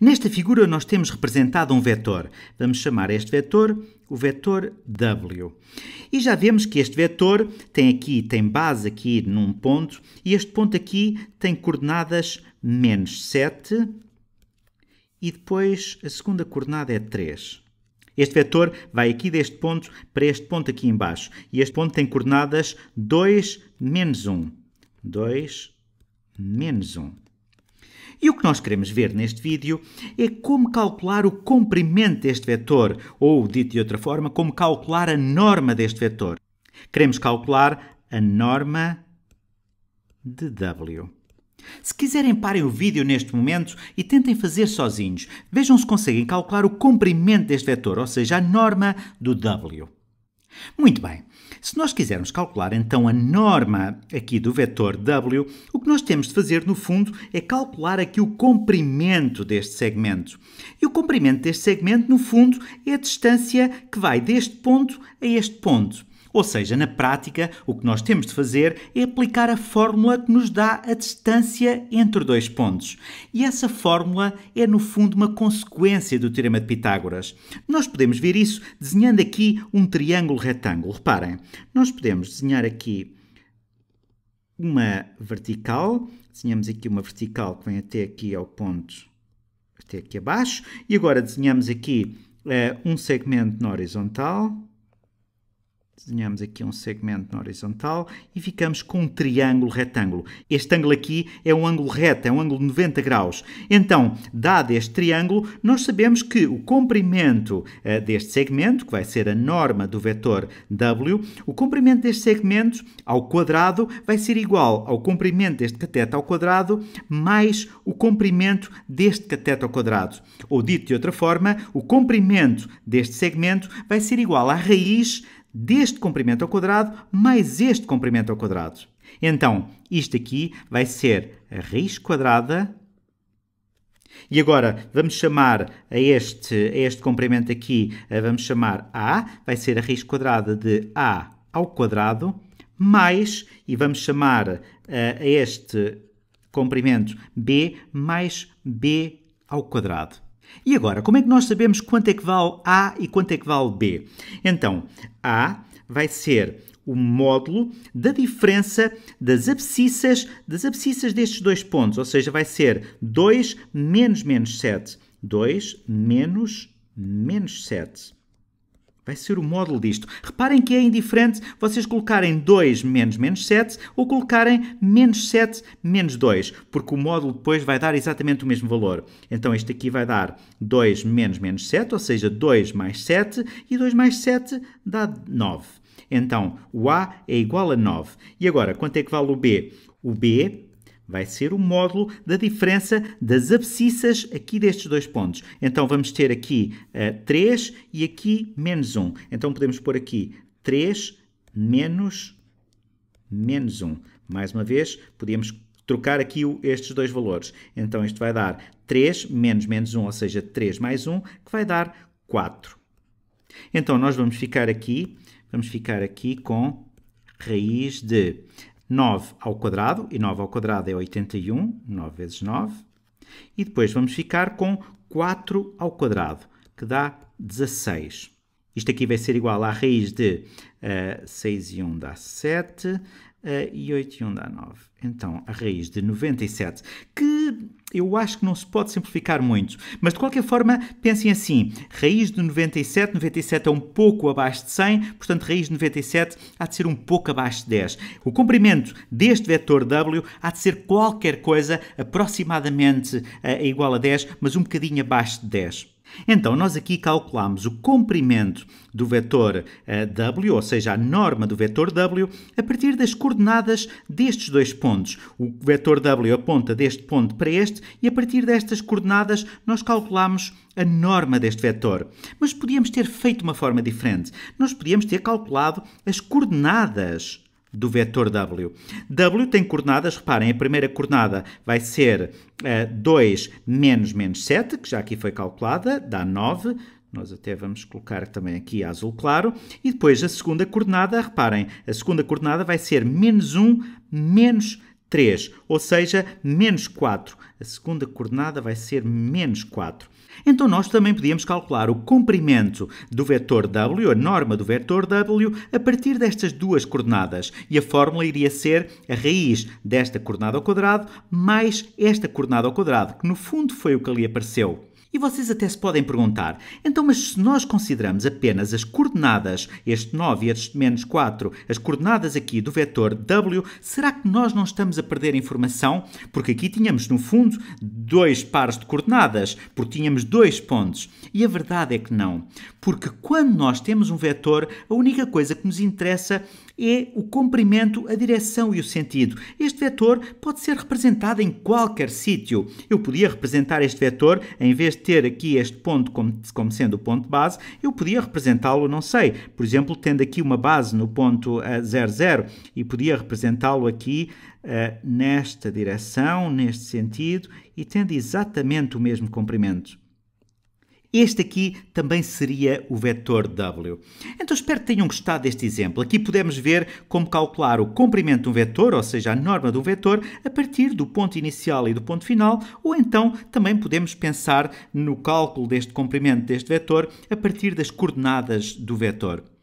Nesta figura nós temos representado um vetor. Vamos chamar este vetor o vetor W. E já vemos que este vetor tem aqui, tem base aqui num ponto, e este ponto aqui tem coordenadas menos 7, e depois a segunda coordenada é 3. Este vetor vai aqui deste ponto para este ponto aqui embaixo. E este ponto tem coordenadas 2 menos 1. 2 menos 1. E o que nós queremos ver neste vídeo é como calcular o comprimento deste vetor, ou, dito de outra forma, como calcular a norma deste vetor. Queremos calcular a norma de W. Se quiserem, parem o vídeo neste momento e tentem fazer sozinhos. Vejam se conseguem calcular o comprimento deste vetor, ou seja, a norma do W. Muito bem. Se nós quisermos calcular então a norma aqui do vetor W, o que nós temos de fazer no fundo é calcular aqui o comprimento deste segmento. E o comprimento deste segmento, no fundo, é a distância que vai deste ponto a este ponto. Ou seja, na prática, o que nós temos de fazer é aplicar a fórmula que nos dá a distância entre dois pontos. E essa fórmula é, no fundo, uma consequência do Teorema de Pitágoras. Nós podemos ver isso desenhando aqui um triângulo retângulo. Reparem, nós podemos desenhar aqui uma vertical, desenhamos aqui uma vertical que vem até aqui ao ponto, até aqui abaixo, e agora desenhamos aqui uh, um segmento na horizontal, desenhamos aqui um segmento na horizontal e ficamos com um triângulo retângulo. Este ângulo aqui é um ângulo reto, é um ângulo de 90 graus. Então, dado este triângulo, nós sabemos que o comprimento uh, deste segmento, que vai ser a norma do vetor W, o comprimento deste segmento ao quadrado vai ser igual ao comprimento deste cateto ao quadrado mais o comprimento deste cateto ao quadrado. Ou dito de outra forma, o comprimento deste segmento vai ser igual à raiz deste comprimento ao quadrado mais este comprimento ao quadrado. Então, isto aqui vai ser a raiz quadrada. E agora vamos chamar a este, a este comprimento aqui, eh, vamos chamar A, vai ser a raiz quadrada de A ao quadrado, mais, e vamos chamar a, eh, a este comprimento B, mais B ao quadrado. E agora, como é que nós sabemos quanto é que vale A e quanto é que vale B? Então, A vai ser o módulo da diferença das abscissas, das abscissas destes dois pontos, ou seja, vai ser 2 menos menos 7. 2 menos menos 7. Vai ser o módulo disto. Reparem que é indiferente vocês colocarem 2 menos menos 7 ou colocarem menos 7 menos 2, porque o módulo depois vai dar exatamente o mesmo valor. Então este aqui vai dar 2 menos menos 7, ou seja, 2 mais 7, e 2 mais 7 dá 9. Então o A é igual a 9. E agora, quanto é que vale o B? O B vai ser o módulo da diferença das abscissas aqui destes dois pontos. Então vamos ter aqui uh, eh, 3 e aqui menos 1. Então podemos pôr aqui 3 menos menos 1. Mais uma vez, podemos trocar aqui o, estes dois valores. Então isto vai dar 3 menos menos 1, ou seja, 3 mais 1, que vai dar 4. Então nós vamos ficar aqui, vamos ficar aqui com raiz de 9 ao quadrado, e 9 ao quadrado é 81, 9 vezes 9. E depois vamos ficar com 4 ao quadrado, que dá 16. Isto aqui vai ser igual à raiz de uh, eh, 6 e 1 dá 7 uh, eh, e 8 e 1 dá 9. Então, a raiz de 97, que eu acho que não se pode simplificar muito. Mas de qualquer forma, pensem assim: raiz de 97, 97 é um pouco abaixo de 100, portanto, raiz de 97 há de ser um pouco abaixo de 10. O comprimento deste vetor W há de ser qualquer coisa aproximadamente uh, igual a 10, mas um bocadinho abaixo de 10. Então, nós aqui calculamos o comprimento do vetor uh, W, ou seja, a norma do vetor W, a partir das coordenadas destes dois pontos. O vetor W aponta deste ponto para este e a partir destas coordenadas nós calculamos a norma deste vetor. Mas podíamos ter feito uma forma diferente. Nós podíamos ter calculado as coordenadas do vetor W. W tem coordenadas, reparem, a primeira coordenada vai ser uh, eh, 2 menos menos 7, que já aqui foi calculada, dá 9. Nós até vamos colocar também aqui azul claro. E depois a segunda coordenada, reparem, a segunda coordenada vai ser menos 1 menos 7. 3, ou seja, menos 4. A segunda coordenada vai ser menos 4. Então nós também podíamos calcular o comprimento do vetor W, a norma do vetor W, a partir destas duas coordenadas. E a fórmula iria ser a raiz desta coordenada ao quadrado mais esta coordenada ao quadrado, que no fundo foi o que ali apareceu. E vocês até se podem perguntar: então, mas se nós consideramos apenas as coordenadas, este 9 e este menos 4, as coordenadas aqui do vetor W, será que nós não estamos a perder informação? Porque aqui tínhamos, no fundo, dois pares de coordenadas, porque tínhamos dois pontos. E a verdade é que não. Porque quando nós temos um vetor, a única coisa que nos interessa é o comprimento, a direção e o sentido. Este vetor pode ser representado em qualquer sítio. Eu podia representar este vetor, em vez de ter aqui este ponto como, como sendo o ponto base, eu podia representá-lo, não sei, por exemplo, tendo aqui uma base no ponto uh, eh, 00 e podia representá-lo aqui uh, nesta direção, neste sentido, e tendo exatamente o mesmo comprimento. Este aqui também seria o vetor W. Então espero que tenham gostado deste exemplo. Aqui podemos ver como calcular o comprimento de um vetor, ou seja, a norma de um vetor, a partir do ponto inicial e do ponto final, ou então também podemos pensar no cálculo deste comprimento deste vetor a partir das coordenadas do vetor.